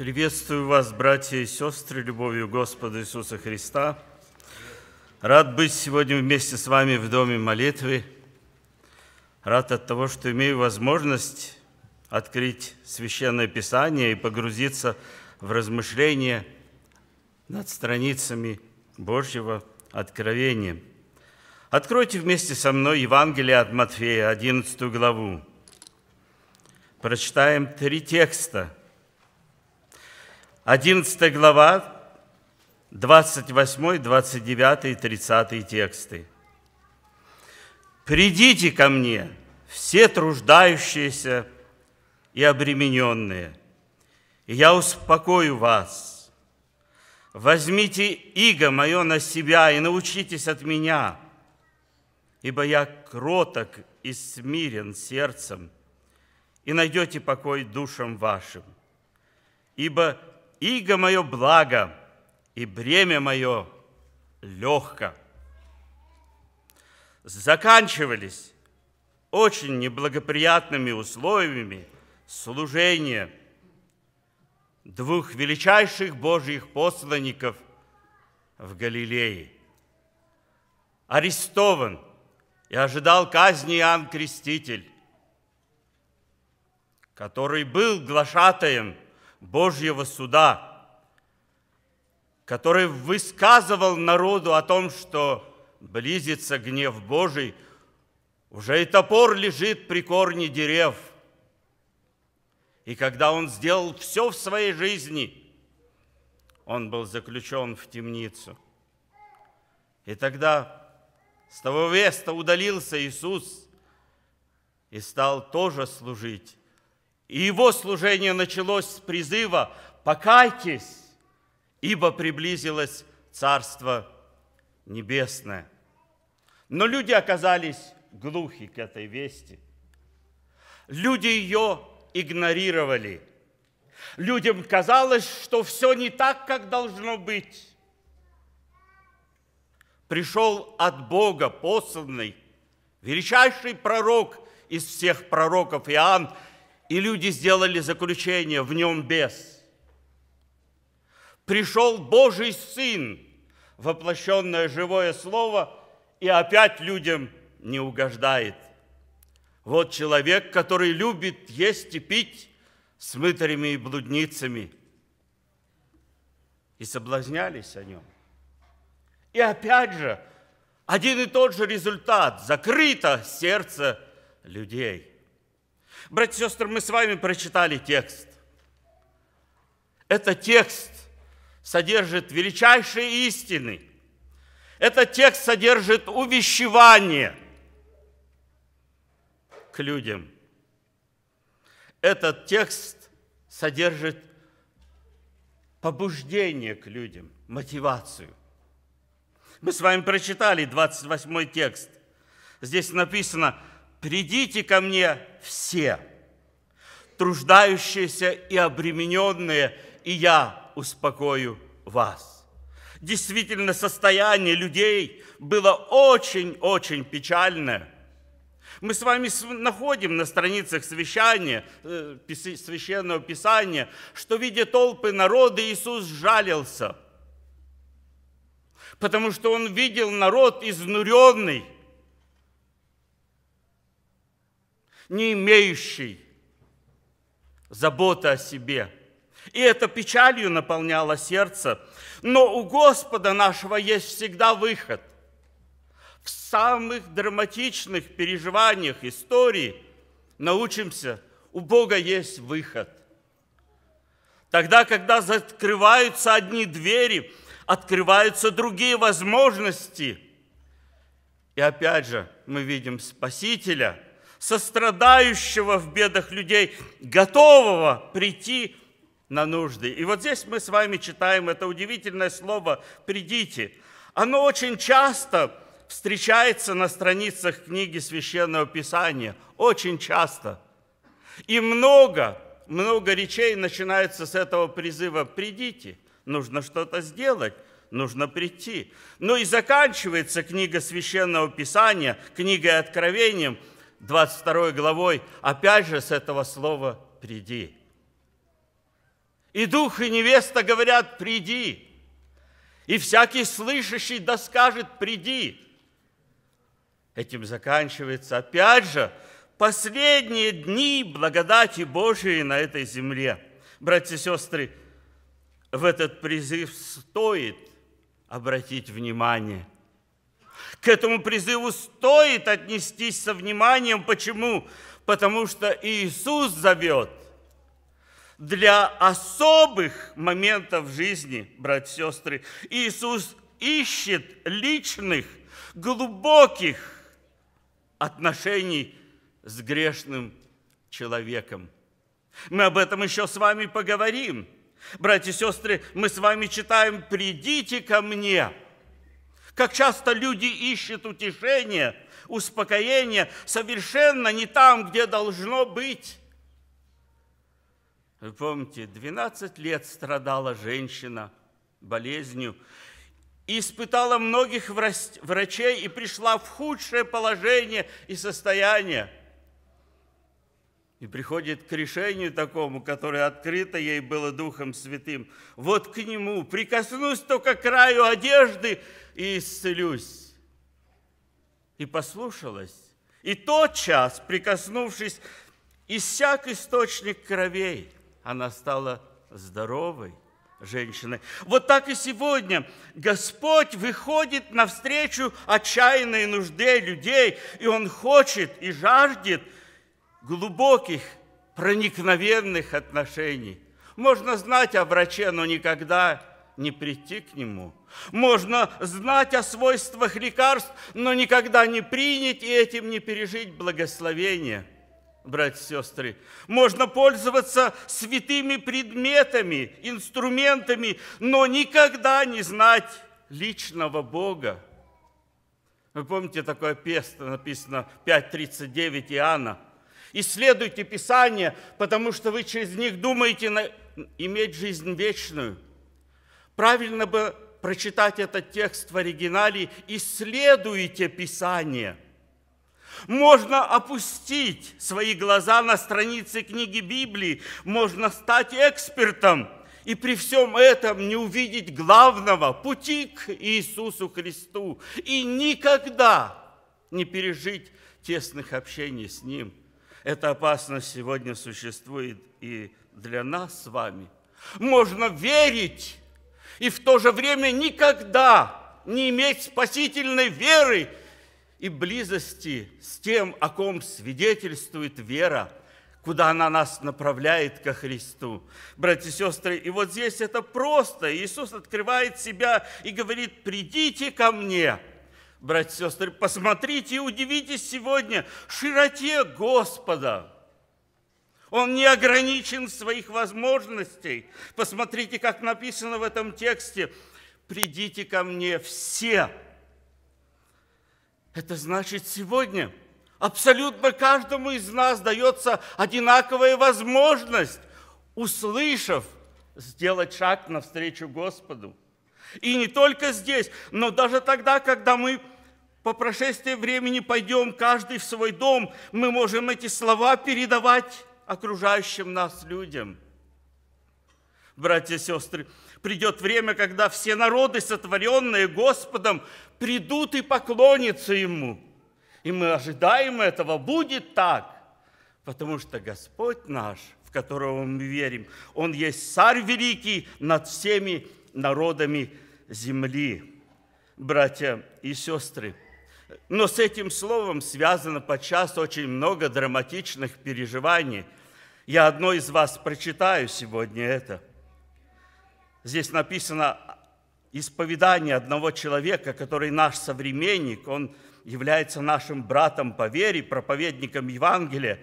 Приветствую вас, братья и сестры, любовью Господа Иисуса Христа. Рад быть сегодня вместе с вами в Доме молитвы. Рад от того, что имею возможность открыть Священное Писание и погрузиться в размышления над страницами Божьего откровения. Откройте вместе со мной Евангелие от Матфея, 11 главу. Прочитаем три текста – 11 глава, 28, 29 и 30 тексты. «Придите ко мне, все труждающиеся и обремененные, и я успокою вас. Возьмите иго мое на себя и научитесь от меня, ибо я кроток и смирен сердцем, и найдете покой душам вашим, ибо иго мое благо, и бремя мое легко. Заканчивались очень неблагоприятными условиями служения двух величайших Божьих посланников в Галилее. Арестован и ожидал казни Иоанн Креститель, который был глашатаем – Божьего суда, который высказывал народу о том, что близится гнев Божий, уже и топор лежит при корне дерев. И когда он сделал все в своей жизни, он был заключен в темницу. И тогда с того места удалился Иисус и стал тоже служить и его служение началось с призыва «Покайтесь, ибо приблизилось Царство Небесное». Но люди оказались глухи к этой вести. Люди ее игнорировали. Людям казалось, что все не так, как должно быть. Пришел от Бога посланный, величайший пророк из всех пророков Иоанн, и люди сделали заключение, в нем без. Пришел Божий Сын, воплощенное живое Слово, и опять людям не угождает. Вот человек, который любит есть и пить с мытарями и блудницами. И соблазнялись о нем. И опять же, один и тот же результат – закрыто сердце людей. Братья и сестры, мы с вами прочитали текст. Этот текст содержит величайшие истины. Этот текст содержит увещевание к людям. Этот текст содержит побуждение к людям, мотивацию. Мы с вами прочитали 28 текст. Здесь написано – «Придите ко мне все, труждающиеся и обремененные, и я успокою вас». Действительно, состояние людей было очень-очень печальное. Мы с вами находим на страницах свящания, э, священного писания, что в виде толпы народа Иисус жалился, потому что Он видел народ изнуренный – не имеющий заботы о себе. И это печалью наполняло сердце. Но у Господа нашего есть всегда выход. В самых драматичных переживаниях истории научимся, у Бога есть выход. Тогда, когда закрываются одни двери, открываются другие возможности. И опять же, мы видим Спасителя – сострадающего в бедах людей, готового прийти на нужды. И вот здесь мы с вами читаем это удивительное слово «придите». Оно очень часто встречается на страницах книги Священного Писания. Очень часто. И много, много речей начинается с этого призыва «придите». Нужно что-то сделать, нужно прийти. Но ну и заканчивается книга Священного Писания, книга Откровением, 22 главой, опять же с этого слова «приди». И дух, и невеста говорят «приди». И всякий слышащий да скажет «приди». Этим заканчивается, опять же, последние дни благодати Божией на этой земле. Братья и сестры, в этот призыв стоит обратить внимание. К этому призыву стоит отнестись со вниманием. Почему? Потому что Иисус зовет для особых моментов жизни, братья и сестры. Иисус ищет личных, глубоких отношений с грешным человеком. Мы об этом еще с вами поговорим. Братья и сестры, мы с вами читаем «Придите ко мне». Как часто люди ищут утешение, успокоение совершенно не там, где должно быть. Вы помните, 12 лет страдала женщина болезнью, и испытала многих врачей и пришла в худшее положение и состояние и приходит к решению такому, которое открыто ей было Духом Святым. Вот к нему прикоснусь только к краю одежды и исцелюсь. И послушалась. И тот час, прикоснувшись, иссяк источник кровей. Она стала здоровой женщины. Вот так и сегодня Господь выходит навстречу отчаянной нужде людей, и Он хочет и жаждет – глубоких, проникновенных отношений. Можно знать о враче, но никогда не прийти к нему. Можно знать о свойствах лекарств, но никогда не принять и этим не пережить благословение – братья и сестры. Можно пользоваться святыми предметами, инструментами, но никогда не знать личного Бога. Вы помните, такое песто написано 5.39 Иоанна – Исследуйте Писание, потому что вы через них думаете на... иметь жизнь вечную. Правильно бы прочитать этот текст в оригинале «Исследуйте Писание». Можно опустить свои глаза на страницы книги Библии, можно стать экспертом и при всем этом не увидеть главного – пути к Иисусу Христу и никогда не пережить тесных общений с Ним – эта опасность сегодня существует и для нас с вами. Можно верить и в то же время никогда не иметь спасительной веры и близости с тем, о ком свидетельствует вера, куда она нас направляет ко Христу. Братья и сестры, и вот здесь это просто. Иисус открывает себя и говорит, придите ко мне – братья и сестры, посмотрите и удивитесь сегодня широте Господа. Он не ограничен в своих возможностей. Посмотрите, как написано в этом тексте. «Придите ко мне все». Это значит сегодня абсолютно каждому из нас дается одинаковая возможность, услышав, сделать шаг навстречу Господу. И не только здесь, но даже тогда, когда мы по прошествии времени пойдем каждый в свой дом, мы можем эти слова передавать окружающим нас людям. Братья и сестры, придет время, когда все народы, сотворенные Господом, придут и поклонятся Ему. И мы ожидаем этого. Будет так, потому что Господь наш, в которого мы верим, Он есть Царь Великий над всеми народами земли. Братья и сестры, но с этим словом связано подчас очень много драматичных переживаний. Я одно из вас прочитаю сегодня это. Здесь написано исповедание одного человека, который наш современник, он является нашим братом по вере, проповедником Евангелия.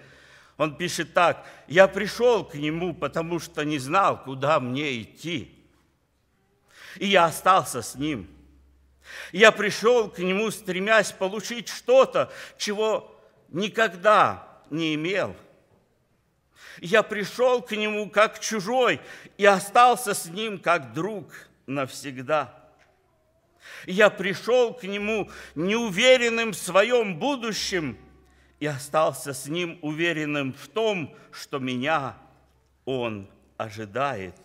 Он пишет так, «Я пришел к нему, потому что не знал, куда мне идти, и я остался с ним». Я пришел к нему, стремясь получить что-то, чего никогда не имел. Я пришел к нему как чужой и остался с ним как друг навсегда. Я пришел к нему неуверенным в своем будущем и остался с ним уверенным в том, что меня он ожидает.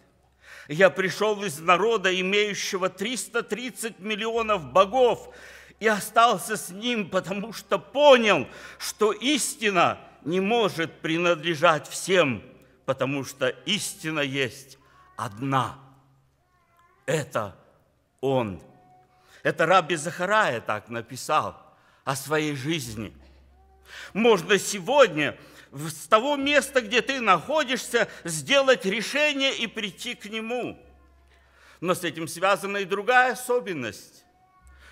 Я пришел из народа, имеющего 330 миллионов богов, и остался с ним, потому что понял, что истина не может принадлежать всем, потому что истина есть одна. Это он. Это Раби Захарая так написал о своей жизни. Можно сегодня с того места, где ты находишься, сделать решение и прийти к нему. Но с этим связана и другая особенность.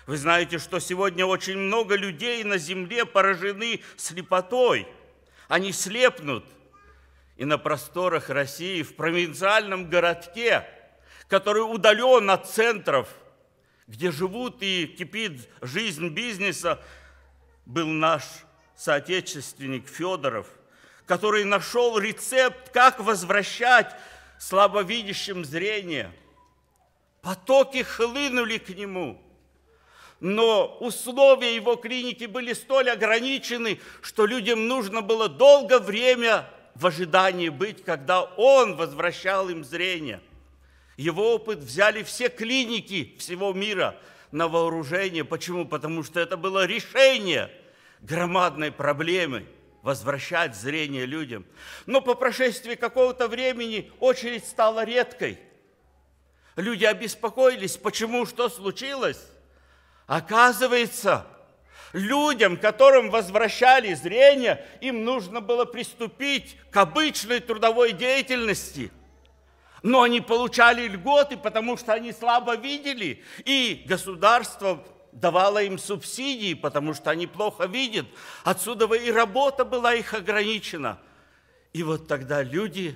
Вы знаете, что сегодня очень много людей на земле поражены слепотой. Они слепнут. И на просторах России, в провинциальном городке, который удален от центров, где живут и кипит жизнь бизнеса, был наш соотечественник Федоров – который нашел рецепт, как возвращать слабовидящим зрение. Потоки хлынули к нему, но условия его клиники были столь ограничены, что людям нужно было долгое время в ожидании быть, когда он возвращал им зрение. Его опыт взяли все клиники всего мира на вооружение. Почему? Потому что это было решение громадной проблемы – возвращать зрение людям. Но по прошествии какого-то времени очередь стала редкой. Люди обеспокоились, почему, что случилось. Оказывается, людям, которым возвращали зрение, им нужно было приступить к обычной трудовой деятельности. Но они получали льготы, потому что они слабо видели, и государство давала им субсидии, потому что они плохо видят. Отсюда и работа была их ограничена. И вот тогда люди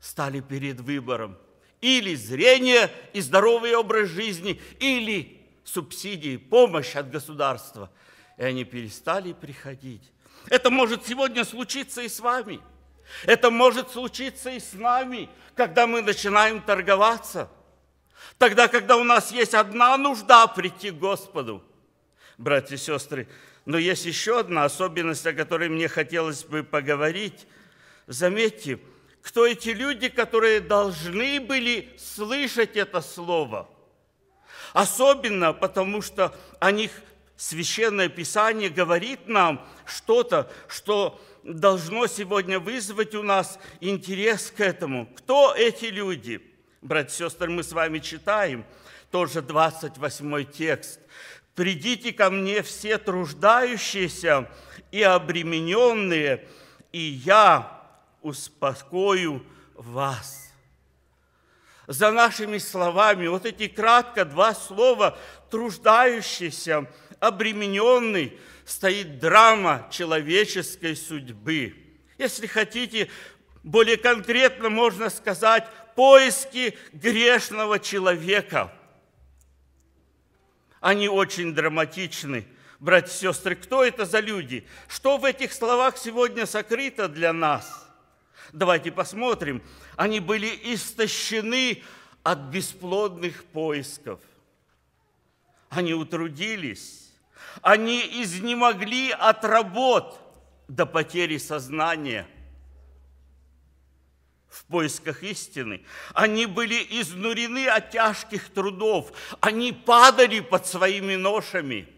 стали перед выбором. Или зрение и здоровый образ жизни, или субсидии, помощь от государства. И они перестали приходить. Это может сегодня случиться и с вами. Это может случиться и с нами, когда мы начинаем торговаться – Тогда, когда у нас есть одна нужда прийти к Господу, братья и сестры, но есть еще одна особенность, о которой мне хотелось бы поговорить. Заметьте, кто эти люди, которые должны были слышать это слово. Особенно потому, что о них Священное Писание говорит нам что-то, что должно сегодня вызвать у нас интерес к этому. Кто эти люди? Братья и сестры, мы с вами читаем тоже 28 текст. «Придите ко мне все труждающиеся и обремененные, и я успокою вас». За нашими словами вот эти кратко два слова «труждающийся», «обремененный» стоит драма человеческой судьбы. Если хотите, более конкретно можно сказать – поиски грешного человека. Они очень драматичны, братья и сестры. Кто это за люди? Что в этих словах сегодня сокрыто для нас? Давайте посмотрим. Они были истощены от бесплодных поисков. Они утрудились, они изнемогли от работ до потери сознания – в поисках истины. Они были изнурены от тяжких трудов, они падали под своими ношами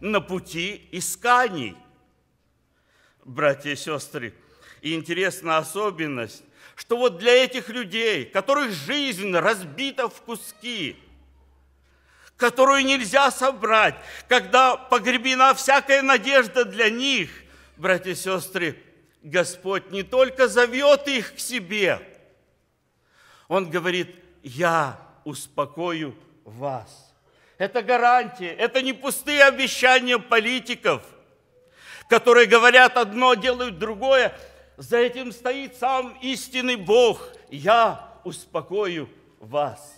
на пути исканий. Братья и сестры, и интересна особенность, что вот для этих людей, которых жизнь разбита в куски, которую нельзя собрать, когда погребена всякая надежда для них, братья и сестры, Господь не только зовет их к себе, Он говорит, я успокою вас. Это гарантия, это не пустые обещания политиков, которые говорят одно, делают другое. За этим стоит сам истинный Бог. Я успокою вас.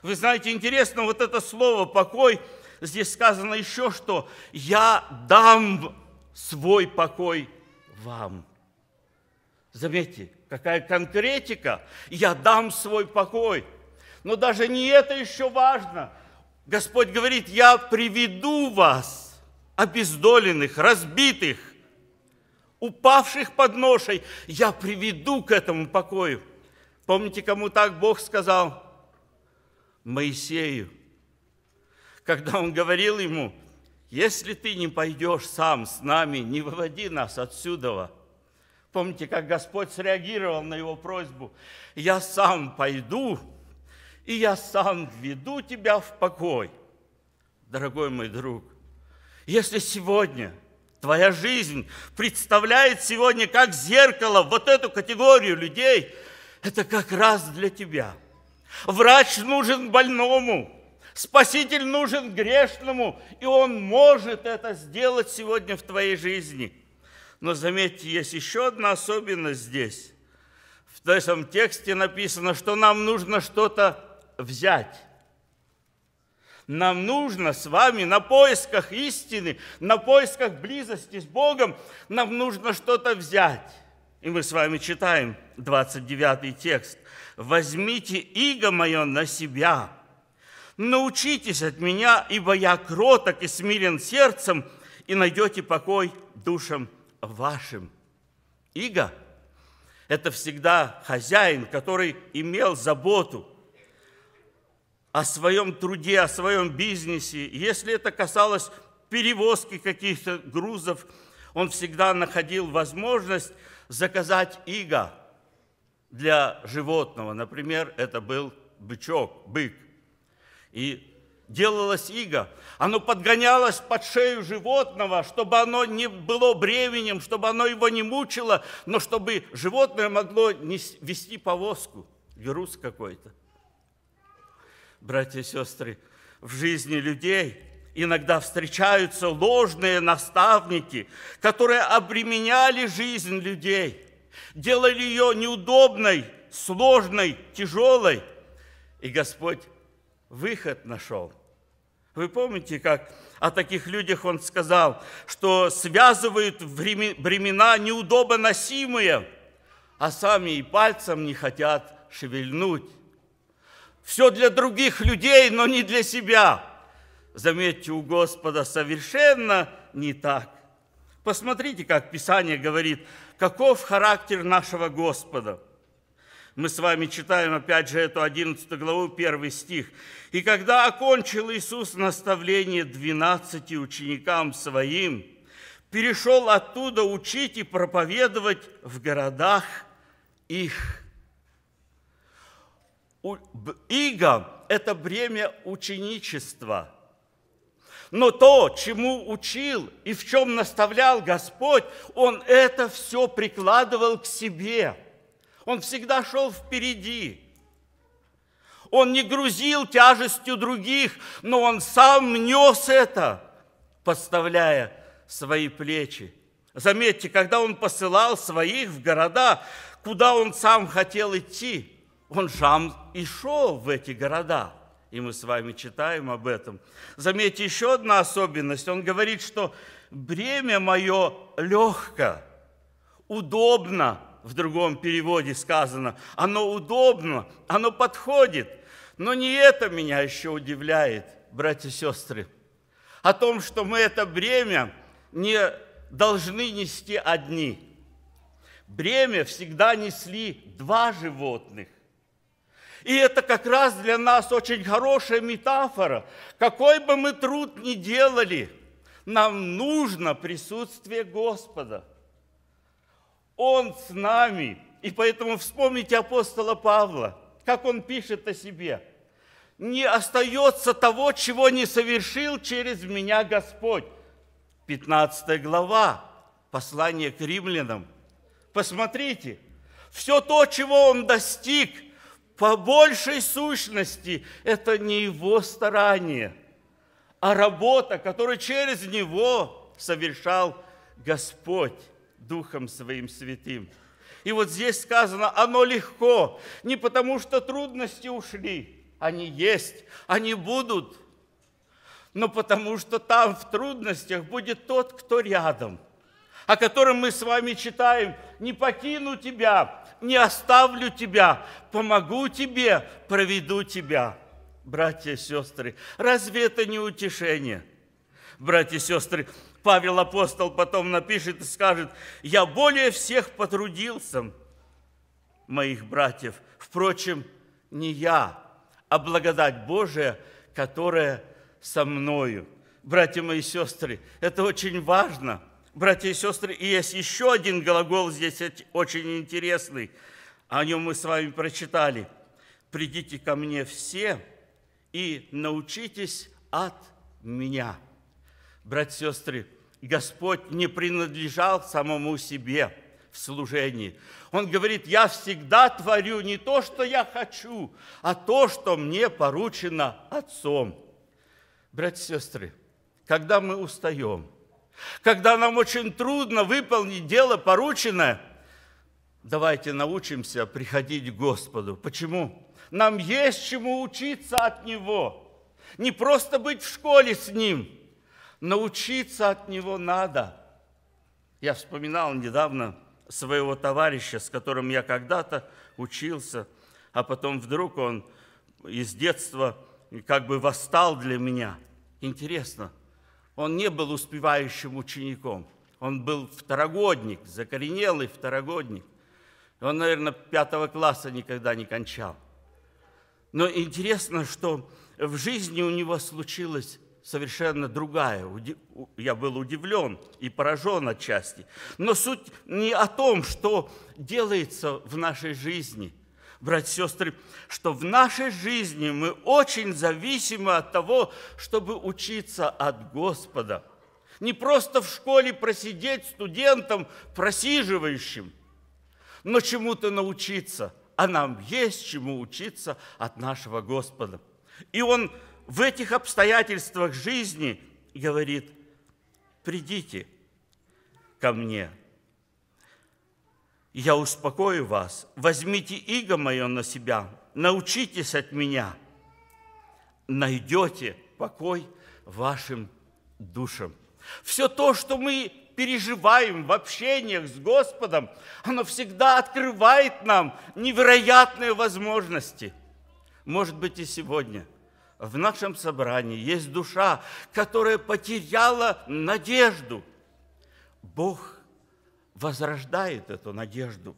Вы знаете, интересно, вот это слово «покой», здесь сказано еще что «я дам свой покой вам». Заметьте, какая конкретика. Я дам свой покой. Но даже не это еще важно. Господь говорит, я приведу вас, обездоленных, разбитых, упавших под ношей, я приведу к этому покою. Помните, кому так Бог сказал? Моисею. Когда он говорил ему, если ты не пойдешь сам с нами, не выводи нас отсюда, Помните, как Господь среагировал на его просьбу? «Я сам пойду, и я сам веду тебя в покой». Дорогой мой друг, если сегодня твоя жизнь представляет сегодня как зеркало вот эту категорию людей, это как раз для тебя. Врач нужен больному, Спаситель нужен грешному, и он может это сделать сегодня в твоей жизни – но заметьте, есть еще одна особенность здесь. В этом тексте написано, что нам нужно что-то взять. Нам нужно с вами на поисках истины, на поисках близости с Богом, нам нужно что-то взять. И мы с вами читаем 29 текст. «Возьмите иго мое на себя, научитесь от меня, ибо я кроток и смирен сердцем, и найдете покой душам вашим. Иго – это всегда хозяин, который имел заботу о своем труде, о своем бизнесе. Если это касалось перевозки каких-то грузов, он всегда находил возможность заказать иго для животного. Например, это был бычок, бык. И делалась иго. Оно подгонялось под шею животного, чтобы оно не было бременем, чтобы оно его не мучило, но чтобы животное могло вести повозку, груз какой-то. Братья и сестры, в жизни людей иногда встречаются ложные наставники, которые обременяли жизнь людей, делали ее неудобной, сложной, тяжелой. И Господь выход нашел. Вы помните, как о таких людях он сказал, что связывают времена неудобно носимые, а сами и пальцем не хотят шевельнуть. Все для других людей, но не для себя. Заметьте, у Господа совершенно не так. Посмотрите, как Писание говорит, каков характер нашего Господа – мы с вами читаем опять же эту 11 главу, первый стих. «И когда окончил Иисус наставление двенадцати ученикам своим, перешел оттуда учить и проповедовать в городах их». Иго – это бремя ученичества – но то, чему учил и в чем наставлял Господь, он это все прикладывал к себе – он всегда шел впереди. Он не грузил тяжестью других, но он сам нес это, подставляя свои плечи. Заметьте, когда он посылал своих в города, куда он сам хотел идти, он сам и шел в эти города. И мы с вами читаем об этом. Заметьте, еще одна особенность. Он говорит, что бремя мое легко, удобно, в другом переводе сказано, оно удобно, оно подходит. Но не это меня еще удивляет, братья и сестры, о том, что мы это бремя не должны нести одни. Бремя всегда несли два животных. И это как раз для нас очень хорошая метафора. Какой бы мы труд ни делали, нам нужно присутствие Господа – он с нами. И поэтому вспомните апостола Павла, как он пишет о себе. «Не остается того, чего не совершил через меня Господь». 15 глава, послание к римлянам. Посмотрите, все то, чего он достиг, по большей сущности, это не его старание, а работа, которую через него совершал Господь. Духом Своим Святым. И вот здесь сказано, оно легко, не потому что трудности ушли, они есть, они будут, но потому что там в трудностях будет тот, кто рядом, о котором мы с вами читаем, не покину тебя, не оставлю тебя, помогу тебе, проведу тебя. Братья и сестры, разве это не утешение? Братья и сестры, Павел апостол потом напишет и скажет, «Я более всех потрудился моих братьев. Впрочем, не я, а благодать Божия, которая со мною». Братья мои сестры, это очень важно. Братья и сестры, и есть еще один глагол здесь очень интересный. О нем мы с вами прочитали. «Придите ко мне все и научитесь от меня». Братья и сестры, Господь не принадлежал самому себе в служении. Он говорит, я всегда творю не то, что я хочу, а то, что мне поручено Отцом. Братья и сестры, когда мы устаем, когда нам очень трудно выполнить дело порученное, давайте научимся приходить к Господу. Почему? Нам есть чему учиться от Него. Не просто быть в школе с Ним – научиться от него надо. Я вспоминал недавно своего товарища, с которым я когда-то учился, а потом вдруг он из детства как бы восстал для меня. Интересно, он не был успевающим учеником, он был второгодник, закоренелый второгодник. Он, наверное, пятого класса никогда не кончал. Но интересно, что в жизни у него случилось совершенно другая. Я был удивлен и поражен отчасти. Но суть не о том, что делается в нашей жизни, братья и сестры, что в нашей жизни мы очень зависимы от того, чтобы учиться от Господа. Не просто в школе просидеть студентом, просиживающим, но чему-то научиться. А нам есть чему учиться от нашего Господа. И Он в этих обстоятельствах жизни говорит, придите ко мне, я успокою вас, возьмите иго мое на себя, научитесь от меня, найдете покой вашим душам. Все то, что мы переживаем в общениях с Господом, оно всегда открывает нам невероятные возможности. Может быть и сегодня в нашем собрании есть душа, которая потеряла надежду. Бог возрождает эту надежду.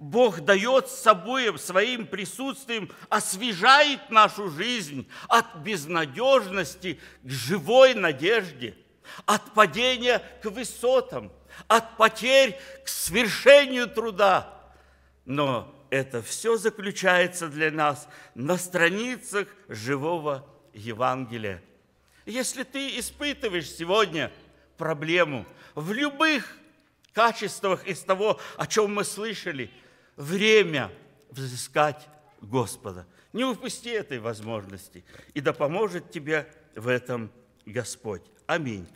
Бог дает с собой, своим присутствием, освежает нашу жизнь от безнадежности к живой надежде, от падения к высотам, от потерь к свершению труда. Но это все заключается для нас на страницах живого Евангелия. Если ты испытываешь сегодня проблему в любых качествах из того, о чем мы слышали, время взыскать Господа. Не упусти этой возможности, и да поможет тебе в этом Господь. Аминь.